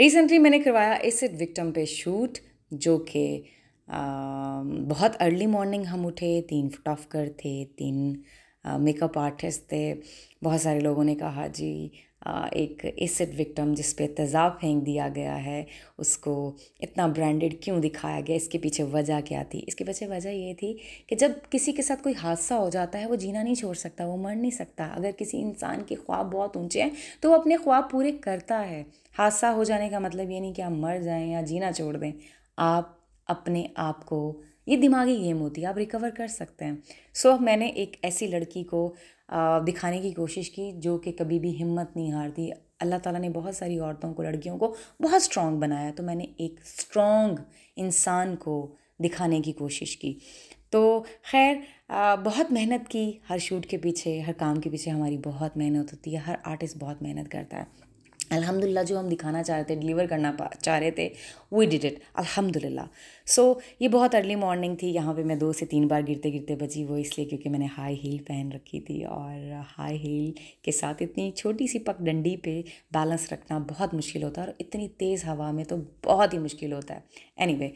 recently मैंने करवाया इस विक्टम पे शूट जो कि बहुत अर्ली मॉर्निंग हम उठे तीन फुट ऑफ कर थे तीन मेकअप आर्टिस्ट थे बहुत सारे लोगों ने कहा जी एक एसिड विक्टम जिस पे तेज़ाब फेंक दिया गया है उसको इतना ब्रांडेड क्यों दिखाया गया इसके पीछे वजह क्या थी इसके पीछे वजह ये थी कि जब किसी के साथ कोई हादसा हो जाता है वो जीना नहीं छोड़ सकता वो मर नहीं सकता अगर किसी इंसान के ख्वाब बहुत ऊंचे हैं तो वो अपने ख्वाब पूरे करता है हादसा हो जाने का मतलब ये नहीं कि आप मर जाएँ या जीना छोड़ दें आप अपने आप को ये दिमागी गेम होती है आप रिकवर कर सकते हैं सो so, मैंने एक ऐसी लड़की को दिखाने की कोशिश की जो कि कभी भी हिम्मत नहीं हारती अल्लाह ताला ने बहुत सारी औरतों को लड़कियों को बहुत स्ट्रॉन्ग बनाया तो मैंने एक स्ट्रॉन्ग इंसान को दिखाने की कोशिश की तो खैर बहुत मेहनत की हर शूट के पीछे हर काम के पीछे हमारी बहुत मेहनत होती है हर आर्टिस्ट बहुत मेहनत करता है अलहमदिल्ला जो हम दिखाना चाह रहे थे डिलीवर करना चाह रहे थे वी डिड इट अलहमदिल्ला सो ये बहुत अर्ली मॉर्निंग थी यहाँ पे मैं दो से तीन बार गिरते गिरते बची वो इसलिए क्योंकि मैंने हाई हील पहन रखी थी और हाई हील के साथ इतनी छोटी सी पक डंडी पे बैलेंस रखना बहुत मुश्किल होता है और इतनी तेज़ हवा में तो बहुत ही मुश्किल होता है एनी anyway,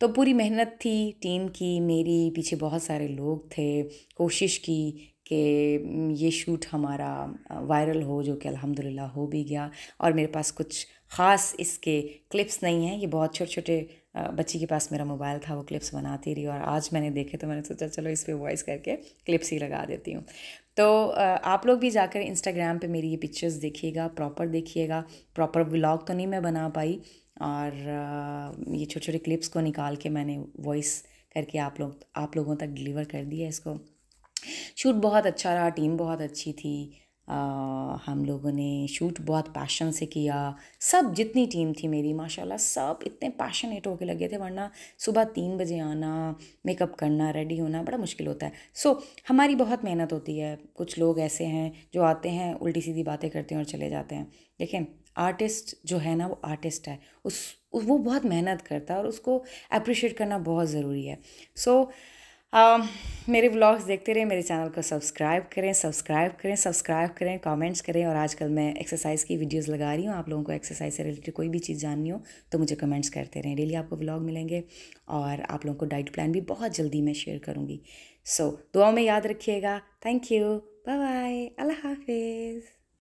तो पूरी मेहनत थी टीम की मेरी पीछे बहुत सारे लोग थे कोशिश की कि ये शूट हमारा वायरल हो जो कि अल्हम्दुलिल्लाह हो भी गया और मेरे पास कुछ ख़ास इसके क्लिप्स नहीं हैं ये बहुत छोटे छोटे बच्ची के पास मेरा मोबाइल था वो क्लिप्स बनाती रही और आज मैंने देखे तो मैंने सोचा चलो इस पर वॉइस करके क्लिप्स ही लगा देती हूँ तो आप लोग भी जाकर इंस्टाग्राम पे मेरी ये पिक्चर्स देखिएगा प्रॉपर देखिएगा प्रॉपर व्लॉग तो नहीं मैं बना पाई और ये छोटे छोटे क्लिप्स को निकाल के मैंने वॉइस करके आप लोग आप लोगों तक डिलीवर कर दिया इसको शूट बहुत अच्छा रहा टीम बहुत अच्छी थी आ, हम लोगों ने शूट बहुत पैशन से किया सब जितनी टीम थी मेरी माशाल्लाह सब इतने पैशनेट होके लगे थे वरना सुबह तीन बजे आना मेकअप करना रेडी होना बड़ा मुश्किल होता है सो so, हमारी बहुत मेहनत होती है कुछ लोग ऐसे हैं जो आते हैं उल्टी सीधी बातें करते हैं और चले जाते हैं देखें आर्टिस्ट जो है ना वो आर्टिस्ट है उस वो बहुत मेहनत करता है और उसको अप्रिशिएट करना बहुत ज़रूरी है सो so, Um, मेरे ब्लॉग्स देखते रहें मेरे चैनल को सब्सक्राइब करें सब्सक्राइब करें सब्सक्राइब करें कमेंट्स करें और आजकल मैं एक्सरसाइज की वीडियोस लगा रही हूँ आप लोगों को एक्सरसाइज से रिलेटेड कोई भी चीज़ जाननी हो तो मुझे कमेंट्स करते रहें डेली आपको ब्लॉग मिलेंगे और आप लोगों को डाइट प्लान भी बहुत जल्दी मैं शेयर करूँगी सो so, दुआओं में याद रखिएगा thank you bye bye Allah हाफिज़